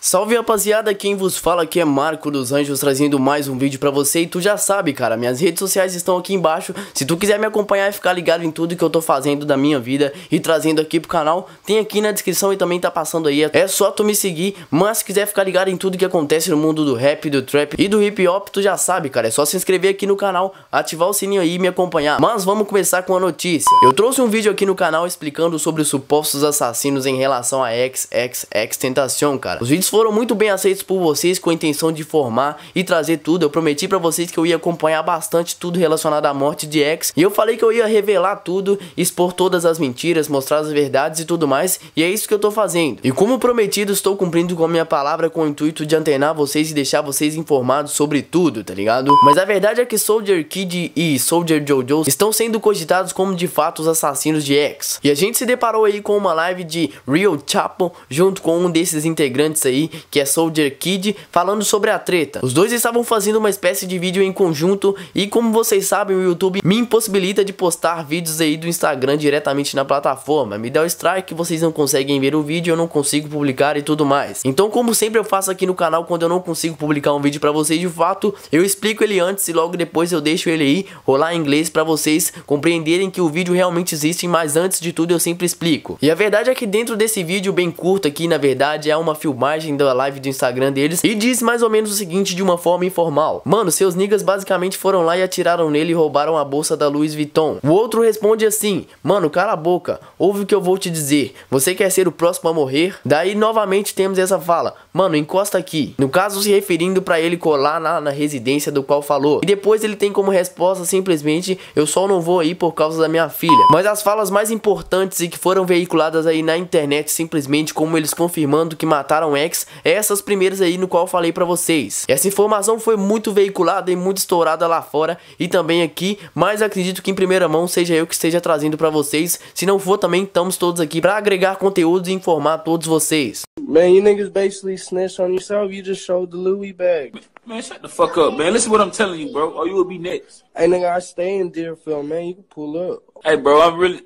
Salve rapaziada, quem vos fala aqui é Marco dos Anjos trazendo mais um vídeo pra você E tu já sabe cara, minhas redes sociais estão aqui embaixo Se tu quiser me acompanhar e ficar ligado em tudo que eu tô fazendo da minha vida E trazendo aqui pro canal, tem aqui na descrição e também tá passando aí É só tu me seguir, mas se quiser ficar ligado em tudo que acontece no mundo do rap, do trap e do hip hop Tu já sabe cara, é só se inscrever aqui no canal, ativar o sininho aí e me acompanhar Mas vamos começar com a notícia Eu trouxe um vídeo aqui no canal explicando sobre os supostos assassinos em relação a XXX Tentação cara Os vídeos foram muito bem aceitos por vocês com a intenção de informar e trazer tudo. Eu prometi para vocês que eu ia acompanhar bastante tudo relacionado à morte de X. E eu falei que eu ia revelar tudo, expor todas as mentiras, mostrar as verdades e tudo mais. E é isso que eu tô fazendo. E como prometido, estou cumprindo com a minha palavra com o intuito de antenar vocês e deixar vocês informados sobre tudo, tá ligado? Mas a verdade é que Soldier Kid e Soldier Jojo estão sendo cogitados como de fato os assassinos de X. E a gente se deparou aí com uma live de Real Chapo junto com um desses integrantes aí, que é Soldier Kid, falando sobre a treta. Os dois estavam fazendo uma espécie de vídeo em conjunto e como vocês sabem, o YouTube me impossibilita de postar vídeos aí do Instagram diretamente na plataforma. Me dá o strike, vocês não conseguem ver o vídeo, eu não consigo publicar e tudo mais. Então, como sempre eu faço aqui no canal quando eu não consigo publicar um vídeo para vocês de fato, eu explico ele antes e logo depois eu deixo ele aí rolar em inglês para vocês compreenderem que o vídeo realmente existe, mas antes de tudo eu sempre explico. E a verdade é que dentro desse vídeo bem curto aqui, na verdade, é uma filmagem imagem da então, live do Instagram deles e disse mais ou menos o seguinte de uma forma informal. Mano, seus niggas basicamente foram lá e atiraram nele e roubaram a bolsa da Louis Vuitton. O outro responde assim, mano, cala a boca, ouve o que eu vou te dizer, você quer ser o próximo a morrer? Daí novamente temos essa fala, mano, encosta aqui. No caso se referindo para ele colar na, na residência do qual falou. E depois ele tem como resposta simplesmente, eu só não vou aí por causa da minha filha. Mas as falas mais importantes e que foram veiculadas aí na internet simplesmente como eles confirmando que mataram ela Max, essas primeiras aí no qual eu falei para vocês. Essa informação foi muito veiculada e muito estourada lá fora e também aqui, mas acredito que em primeira mão seja eu que esteja trazendo para vocês. Se não for também, estamos todos aqui para agregar conteúdo e informar a todos vocês. Man, you niggas basically snitched on yourself. You just showed the Louis bag. Man, shut the fuck up, man. Listen to what I'm telling you, bro, or you will be next. Hey, nigga, I stay in Deerfield, man. You can pull up. Hey, bro, I'm really...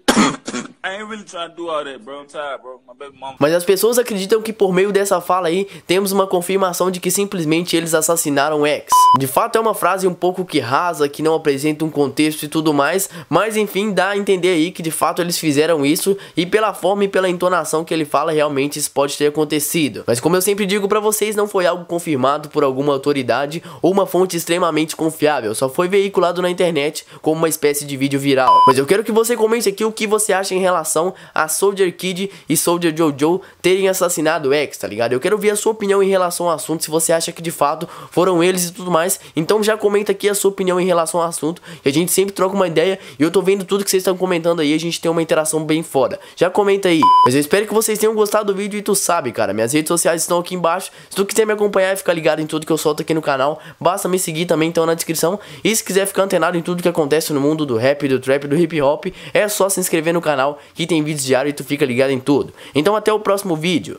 Mas as pessoas acreditam que por meio dessa fala aí, temos uma confirmação de que simplesmente eles assassinaram X. De fato é uma frase um pouco que rasa, que não apresenta um contexto e tudo mais, mas enfim, dá a entender aí que de fato eles fizeram isso e pela forma e pela entonação que ele fala, realmente isso pode ter acontecido. Mas como eu sempre digo para vocês, não foi algo confirmado por alguma autoridade ou uma fonte extremamente confiável, só foi veiculado na internet como uma espécie de vídeo viral. Mas eu quero que você comente aqui o que você acha em relação relação a Soldier Kid e Soldier Jojo terem assassinado X, tá ligado? Eu quero ver a sua opinião em relação ao assunto, se você acha que de fato foram eles e tudo mais. Então já comenta aqui a sua opinião em relação ao assunto, que a gente sempre troca uma ideia e eu tô vendo tudo que vocês estão comentando aí, a gente tem uma interação bem foda. Já comenta aí. Mas eu espero que vocês tenham gostado do vídeo e tu sabe, cara, minhas redes sociais estão aqui embaixo. Se tu quiser me acompanhar e ficar ligado em tudo que eu solto aqui no canal, basta me seguir também então na descrição. E se quiser ficar antenado em tudo que acontece no mundo do rap, do trap, do hip hop, é só se inscrever no canal que tem vídeos diários e tu fica ligado em tudo. Então até o próximo vídeo.